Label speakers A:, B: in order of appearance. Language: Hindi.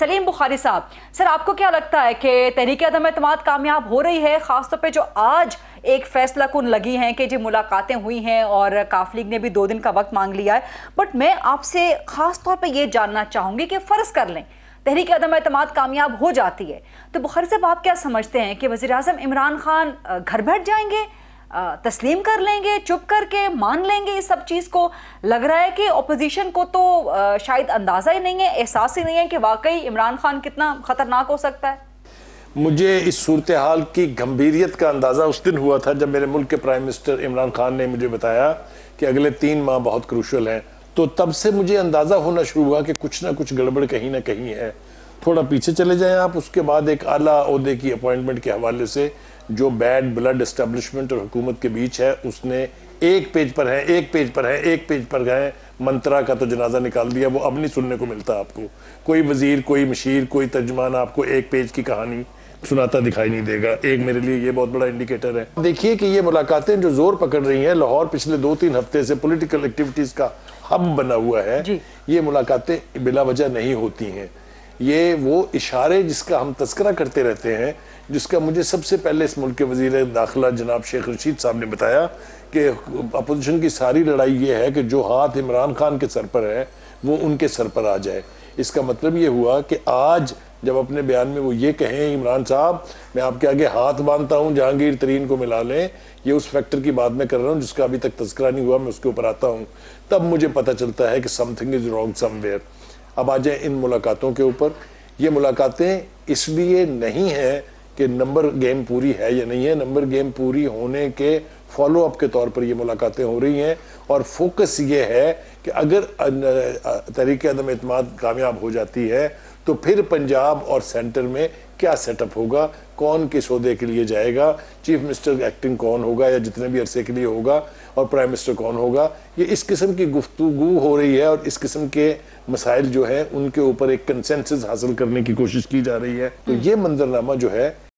A: सलीम बुखारी साहब सर आपको क्या लगता है कि तहरीक अदम अतमाद कामयाब हो रही है ख़ासतौर पर जो आज एक फैसला कन लगी हैं कि जी मुलाकातें हुई हैं और काफ लीग ने भी दो दिन का वक्त मांग लिया है बट मैं आपसे ख़ास तौर पर यह जानना चाहूँगी कि फ़र्ज़ कर लें तहरीक अदम अतमाद कामयाब हो जाती है तो बुखारी साहब आप क्या समझते हैं कि वज़ी अजम इमरान खान घर बैठ जाएंगे तस्लीम कर लेंगे चुप करके मान लेंगे इस सब चीज़ को लग रहा है कि अपोजिशन को तो शायद अंदाज़ा ही नहीं है एहसास ही नहीं है कि वाकई इमरान खान कितना ख़तरनाक हो सकता है
B: मुझे इस सूरत हाल की गंभीरियत का अंदाज़ा उस दिन हुआ था जब मेरे मुल्क के प्राइम मिनिस्टर इमरान खान ने मुझे बताया कि अगले तीन माह बहुत क्रूशल हैं तो तब से मुझे अंदाज़ा होना शुरू हुआ कि कुछ ना कुछ गड़बड़ कहीं ना कहीं है थोड़ा पीछे चले जाएं आप उसके बाद एक आला अहदे की अपॉइंटमेंट के हवाले से जो बैड ब्लड इस्टेब्लिशमेंट और हुकूमत के बीच है उसने एक पेज पर है एक पेज पर है एक पेज पर है मंत्रा का तो जनाजा निकाल दिया वो अब नहीं सुनने को मिलता आपको कोई वजीर कोई मशीर कोई तर्जमान आपको एक पेज की कहानी सुनाता दिखाई नहीं देगा एक मेरे लिए ये बहुत बड़ा इंडिकेटर है देखिए कि ये मुलाकातें जो जोर पकड़ रही हैं लाहौर पिछले दो तीन हफ्ते से पॉलिटिकल एक्टिविटीज का हब बना हुआ है ये मुलाकातें बिला वजह नहीं होती हैं ये वो इशारे जिसका हम तस्करा करते रहते हैं जिसका मुझे सबसे पहले इस मुल्क के वजीर दाखिला जनाब शेख रशीद साहब ने बताया कि अपोजिशन की सारी लड़ाई ये है कि जो हाथ इमरान खान के सर पर है वो उनके सर पर आ जाए इसका मतलब ये हुआ कि आज जब अपने बयान में वो ये कहें इमरान साहब मैं आपके आगे हाथ बांधता हूँ जहांगीर तरीन को मिला लें ये उस फैक्टर की बात मैं कर रहा हूँ जिसका अभी तक तस्करा नहीं हुआ मैं उसके ऊपर आता हूँ तब मुझे पता चलता है कि समथिंग इज़ रॉन्ग समवेयर अब आ जाए इन मुलाकातों के ऊपर ये मुलाकातें इसलिए नहीं हैं कि नंबर गेम पूरी है या नहीं है नंबर गेम पूरी होने के फॉलोअप के तौर पर ये मुलाकातें हो रही हैं और फोकस ये है कि अगर तरीके अदम अतमाद कामयाब हो जाती है तो फिर पंजाब और सेंटर में क्या सेटअप होगा कौन किस अहदे के लिए जाएगा चीफ मिनिस्टर एक्टिंग कौन होगा या जितने भी अरसे के लिए होगा और प्राइम मिनिस्टर कौन होगा ये इस किस्म की गुफ्तु हो रही है और इस किस्म के मसाइल जो है उनके ऊपर एक कंसेंसस हासिल करने की कोशिश की जा रही है तो ये मंजरनामा जो है